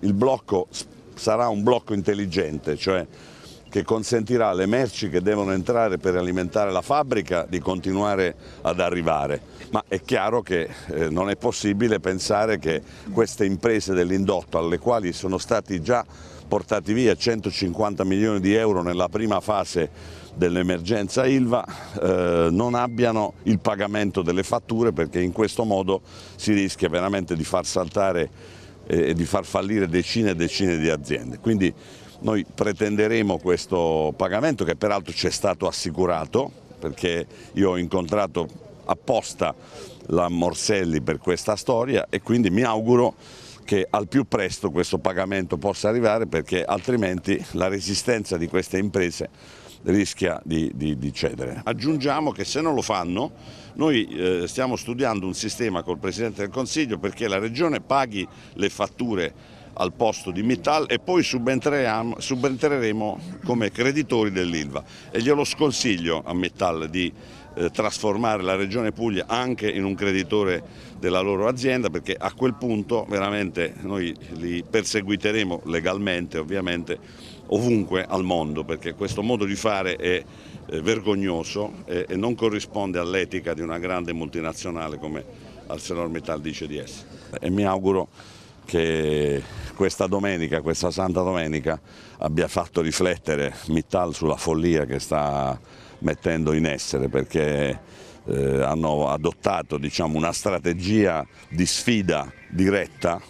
il blocco sarà un blocco intelligente, cioè che consentirà alle merci che devono entrare per alimentare la fabbrica di continuare ad arrivare. Ma è chiaro che eh, non è possibile pensare che queste imprese dell'indotto alle quali sono stati già portati via 150 milioni di euro nella prima fase dell'emergenza Ilva eh, non abbiano il pagamento delle fatture perché in questo modo si rischia veramente di far saltare e di far fallire decine e decine di aziende. Quindi noi pretenderemo questo pagamento che peraltro ci è stato assicurato perché io ho incontrato apposta la Morselli per questa storia e quindi mi auguro che al più presto questo pagamento possa arrivare perché altrimenti la resistenza di queste imprese rischia di, di, di cedere. Aggiungiamo che se non lo fanno noi eh, stiamo studiando un sistema col Presidente del Consiglio perché la Regione paghi le fatture al posto di Mittal e poi subentreremo come creditori dell'Ilva e glielo sconsiglio a Mittal di eh, trasformare la Regione Puglia anche in un creditore della loro azienda perché a quel punto veramente noi li perseguiteremo legalmente ovviamente ovunque al mondo perché questo modo di fare è eh, vergognoso e, e non corrisponde all'etica di una grande multinazionale come ArcelorMittal dice di essere e mi auguro che questa domenica, questa santa domenica, abbia fatto riflettere Mittal sulla follia che sta mettendo in essere perché eh, hanno adottato diciamo, una strategia di sfida diretta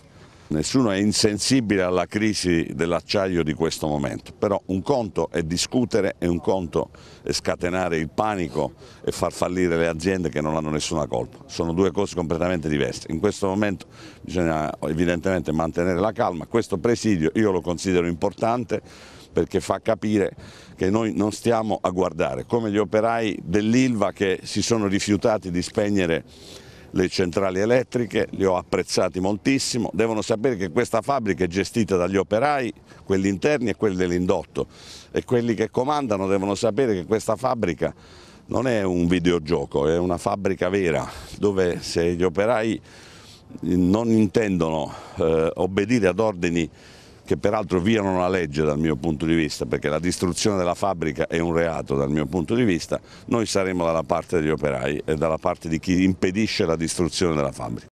nessuno è insensibile alla crisi dell'acciaio di questo momento, però un conto è discutere e un conto è scatenare il panico e far fallire le aziende che non hanno nessuna colpa, sono due cose completamente diverse, in questo momento bisogna evidentemente mantenere la calma, questo presidio io lo considero importante perché fa capire che noi non stiamo a guardare, come gli operai dell'Ilva che si sono rifiutati di spegnere le centrali elettriche, li ho apprezzati moltissimo, devono sapere che questa fabbrica è gestita dagli operai, quelli interni e quelli dell'indotto e quelli che comandano devono sapere che questa fabbrica non è un videogioco, è una fabbrica vera dove se gli operai non intendono eh, obbedire ad ordini che peraltro violano la legge dal mio punto di vista, perché la distruzione della fabbrica è un reato dal mio punto di vista, noi saremo dalla parte degli operai e dalla parte di chi impedisce la distruzione della fabbrica.